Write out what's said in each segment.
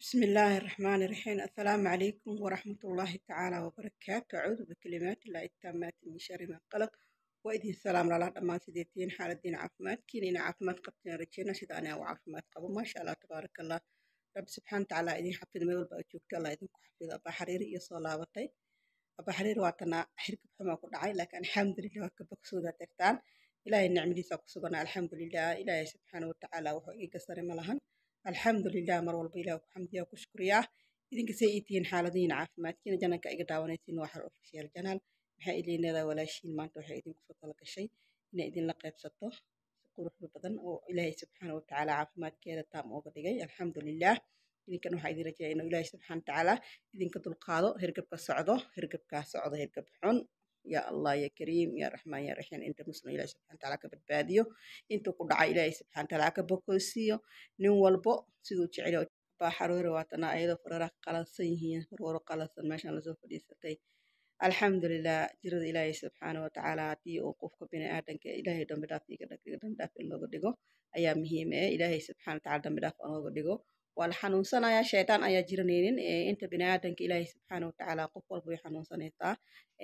بسم الله الرحمن الرحيم السلام عليكم ورحمة الله تعالى وبركاته أعوذ بكلمات الله التامات من شر ما قلق وإذن السلام على دمان سيدتين حال الدين عافمات كينينا عافمات قبتنا رجينا سيد أنا وعافمات قبو ما شاء الله تبارك الله رب سبحانه وتعالى إذن حفظ ميول بأجوكت الله إذن كحفظ أبا حريري يصلا وطي أبا حرير واتنا حركة بحما كل عاي لكن الحمد لله وكبك سودة ترتان إلهي النعم لي ساقصبنا الحمد لله إلهي سبحانه وتعالى وحقيقة سرم لهن alxamdulilah mar walba ilah ku xamdiya ku shukriyaa idinka say ii tihiin xaaladihiin caafimaadkiina jananka iga daawanaysiin waa xar ofishaal janaal maxaa ileynada walaashiin maanta waxay idinku soo inay idinla qaybsato si quruxda badan oo ilaahay subxaana watacaala caafimaadkeeda taam ooga dhigay alxamdulilah idinkan waxaa idin rajaya inuu ilaahay subxaana watacaala idinka dulqaado hergabka socdo hergabkaa socdo hergab xun yaa allah ya kariim yaa raxmaan ya raxiim inta muslim ilahi subxana wa taala ka badbaadiyo intuu ku dhaca ilaahi subxana wa taala ka bokosiiyo nin walbo siduu jecel baa xaroore waatana ayadoo farara qaladsan yihiin farwaro qaladsan meeshaan lasoo fadhiisatay alxamdulilah jirada ilaahay subxaana watacaala haddii uu qofka bini aadanka ilaahay dambidhaaf iga dhig dambidhaaf in looga dhigo ayaa muhiim eh ilaahay subxana wa taala dambidhaaf aan dhigo waa la xanuunsanayaa shaydaan ayaa jiraneynin eh, inta biniaadanka ilaahay subxaana watacaala qof walba xanuunsanaysaa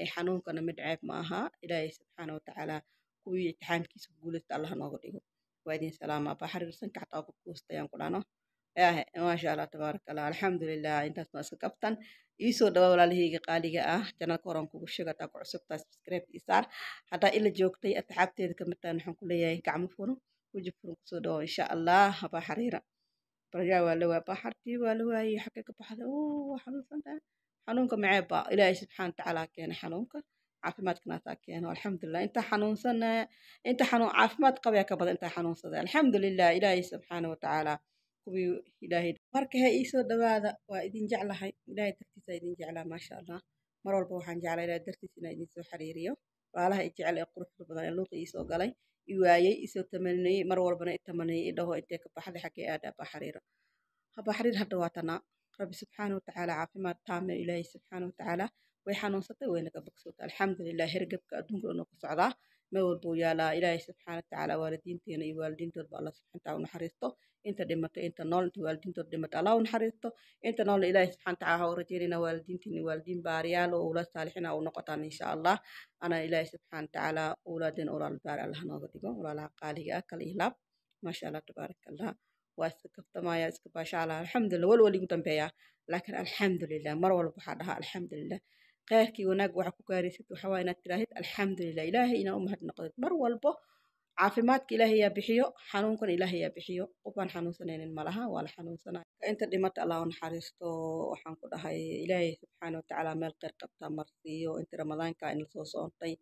eh, xanuunkana mid ceeb ma aha ilaahay subxaana watacaala kuwii ixtixaamkiisa guulaysta allah nooga dhigo waa idin salaama xariirsan kactaa qof kuustayaan ku dhano yaah maasha allah tabaaraka allah alxamdulilah intaas ma iska kabtan iisoo dhawaa walaalahayga qaaliga ah janalka horan kugu sheeg ku cusubtaa subscribe isaar haddaa ila joogtay asxaabteeda ka mid waxaan ku leeyahay gacmo furo weji furan kusoo dhawo insha allah habaa xariira rajaa waa la waabaa xarkii waa la waayey xagga ka baxday waa xanuunsantahay xanuunka maceebba ilaahay subxaana watacaala keenay xanuunka caafimaadkanaasaa keeno alxamdulilah inta xanuunsana inta xanuun caafimaad qabaya ka badan intaa xanuunsaday alxamdulilah ilaahay subxaana watacaala kuwii ilaahay marka hee iisoo dhawaada waa idin jeclahay ilaahay dartiisa idin jeclaa maasha allah mar walba waxaan jeclaa ilaahay dartiis inaa idinsoo xiriiriyo walaalaha i jecel ee quruxda badan ee luuqa iisoo galay iwaayey isoo tamaninayey mar walbana itamanayay idhaho intee ka baxday xaggee aadhaa baxariiro habaxariir hadda waa rabbi subxaana watacaala caafimaad taame ilaahay subxaana watacaala way xanuunsatay wayna ka bogsootay alxamdulilah hergebka adduunka unuu ku socdaa mar walba u yaalaa ilaahay subxaana watacaala waalidiinteena iyo ba alla subxana wataala unaxariisto inta dhimato inta nool inta waalidiintood dhimato allah unaxariisto inta noolna ilaahay subxana watacaala waxaa u rajaynayna waalidiintiina waalidiin baariyaal oo ula saalixina u noqotaan insha allah ana ilaahay subxaana watacaala owlaadeen olaal baar allah nooga dhigo walaalaha qaaliga ah kal iyo maasha allah tabaaraka waa iska kabtamaya iska baasha allah alxamdulillah walwaligu dambeeya laakiin alxamdulilah mar walba waxaa dhahaa alxamdulilah kheyrkii wanaag waxa ku gaaraysad waxa waaye inaad tidhaahid alxamdulilah ilaahay inaa u mahadnaqdid mar walbo caafimaadka ilaahay yaa bixiyo xanuunkan ilaahay bixiyo qofaan xanuunsanaynin malaha waa la xanuunsanaya inta dhimata allah naxariisto waxaan ku dhahay ilaahay subxaana watacaala meel kheyr qabtaa mar siiyo ramadaanka inla soo soontay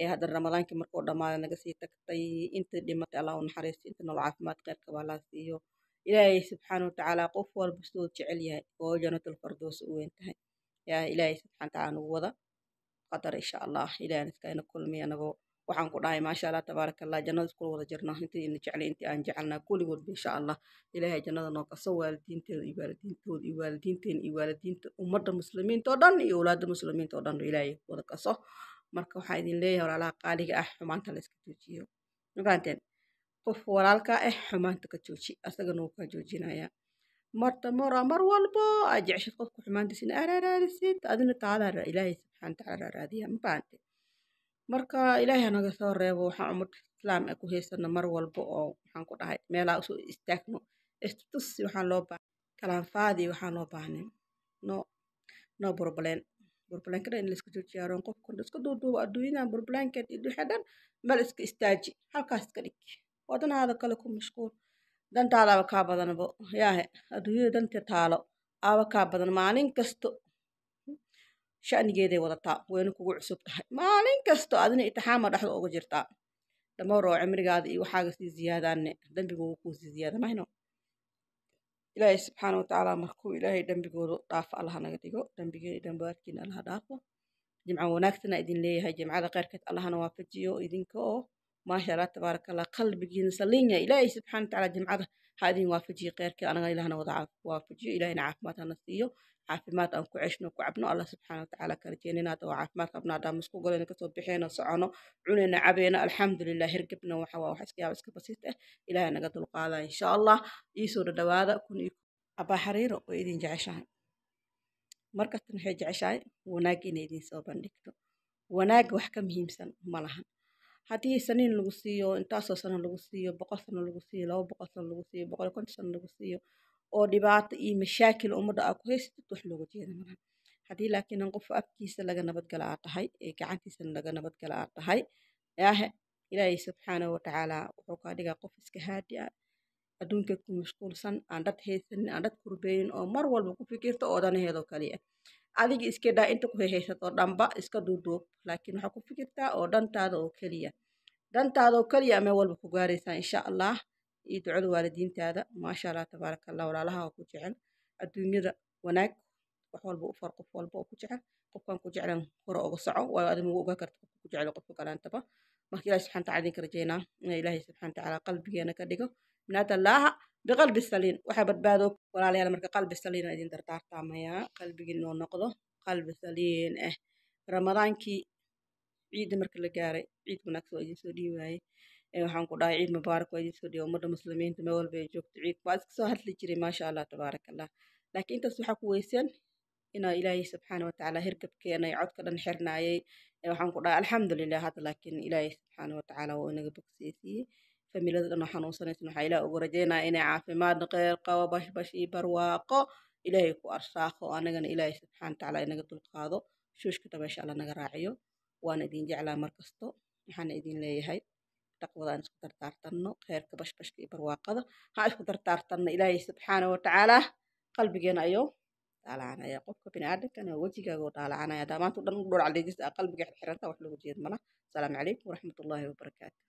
ee hadda ramadaankii markuu dhammaada naga sii tagtay intii dhimatay allah naxariisto inta nool caafimaad kheyr qabaa siiyo ilaahay subxaana watacaala qof walba siduu jecel yahay oo janatulfardoos u weyn tahay yaa ilaahay sabxaantaca nagu wada qadar insha allah ilahan iskaina kulmiy anagoo waxaan ku dhahay maasha allah tabaarak allah jannada iskula wada jirna intii jeclay intii aan jecelnaa kulligoodba insha allah ilaahay jannada noo qaso waalidiinteeda iyo waalidiintooda iyo waalidiinteena iyo waalidiinta ummadda muslimiinta oo dhan iyo owlaadda muslimiinta oo dhan ilaahay wada qaso marka waxaan idin leeyahay walaalaha qaaliga ah xumaanta la iska joojiyo mafahanteen qof walaalka ah xumaanta ka jooji asagana wuu ka joojinayaa marta mora mar walbo aa jeceshid qofka xumaantiisina aad raaraadisid adina taadaara ilaahay subxaana tacaala raaraadiya ma marka ilaahay hanaga soo reebo waxaan ummadka islaam ku haysana mar walbo oo waxaan ku dhahay meelaa usoo istaagno istutusi waxaan loo baahnay kalaan waxaan loo baahnay no no problem burbulankadan in laiska joojiyaaroon qofka iska duuduubo adduunyadan burbulankeed iyo wixii dhan meel iska istaaji halkaas iska dhig wadanaada kale ku mashquul dantaada aaba kaa badanabo yaahe adduunyada danta taalo aaba kaa badan maalin kasto shanigeeday wadataa wayna kugu cusub tahay maalin kasto adina itixaama dhexda uga jirtaa dhamowr oo cimrigaada iyo waxaaga sii ziyaadaanne dambigooga kuu ziyaada mahno ilaahay subxaana watacaala markuu ilaahay dambigoodu dhaafo allah naga dhigo dambigeena iyo allaha dhaafo jimca wanaagsanaa idin leeyahay jimcada kheyrkeed allahna waafajiyo idinka oo maasha allah tabaaraka allah qalbigiina saliin yahay ilaahay subxaana watacaala jimcada ha idin waafajiyo kheyrkii anagana ilahna wada waafajiyo ilahina caafimaad hana siiyo caafimaad aan ku ceshno ku cabno allah subxaana watacaala kala oo caafimaad qabno masku goleyna kasoo bixeeno socono cuneyna cabeyna alxamdulilah hergebna waxa wax iskayaaba iska basiit ah eh. ilahay naga dulqaada insha allah iisoo dhadhawaada kun iyo abaa xariiro way idin jeceshahay markastan waxay jeceshahay wanaagina idin soo bandhigto wanaagga wax ka muhiimsan ma lahan haddii sanin lagu siiyo intaasoo sano lagu siiyo boqol sano lagu siiyo laba boqol sano lagu siiyo boqol iyo konton sano lagu siiyo oo dhibaato iyo mashaakil ummadda aa ku haysatid wax looga jeeda malaha haddii laakiin qof afkiisa laga nabadgala aa tahay ee gacantiisana laga nabadgala aa tahay yaahe ilaahay subxaanahu watacaala wuxuu kaa dhigaa qof iska haadi ah adduunka ku mashquulsan aan dhad haysanin aan dhad kurbeeyin oo mar walba ku fikirta oo danaheedoo kaliya adiga iska dhaa inta ku heheysato dhanba iska duuduub laakiin waxaa ku fikirtaa oo dhantaada oo keliya dhantaada oo keliya amee walba ku gaaraysaa insha allah iyo ducada waalidiintaada maasha allah tabaaraka allah walaalaha ku jecel adduunyada wanaag wax walba u qof walba oo ku jecel qofkan ku jeclan hore oga soco waayo adiga magu ogaa karta qofka ku jecel qofka kalaantaba marka ilahi subxana tacala idinka rajaynaa inaa ilaahay subxana tacaala qalbigeena ka dhigo minaatallaaha biqalbi saliin waxaa badbaado walaalayaal marka qalbi saliina idin dardaartaamayaa qalbigii inuu noqdo qalbi saliin ah eh. ramadaankii ciidda marka la gaaray ciid wanaagsan waa idinsoo dhihi waaye waxaan ku dhahay ciid mubaarak waa idinsoo dhihi ummadda muslimiinta meel walba ay joogto ciid waa iska soo hadli jiray maasha allah tabaaraka allah laakiin intaas waxaa ku weyseen inaa ilaahay subxaana watacaala hirgabkeena iyo codka dhan xirnaayay waxaan ku dhahay alxamdulilah hadda laakiin ilaahay subxaana watacaala woo familada dhan oo xanuunsanaysan waxaa ilaah ugu rajaynaya inay caafimaad qeyr qabo bashbash iyo barwaaqo ilaahay ku arsaaqo anagana ilaahay subxaana watacaala inaga dulqaado shuushka dhabeesha alla naga raaciyo waana idin jeclaa mar kasto waxaana idin leeyahay taqwada isku dardaartanno kheyrka bashbashka iyo barwaaqada waxaan isku dardaartanno ilaahay subxaana watacaala qalbigeena ayo dhaalacanaya qofka biniaadamkana wejigaagu dhaalacanaya haddaa maanta dhan u dhowr caleejis ah qalbiga xirxiranta wax lagu jeed asalaamu calaykum waraxmatullaahi wabarakaatu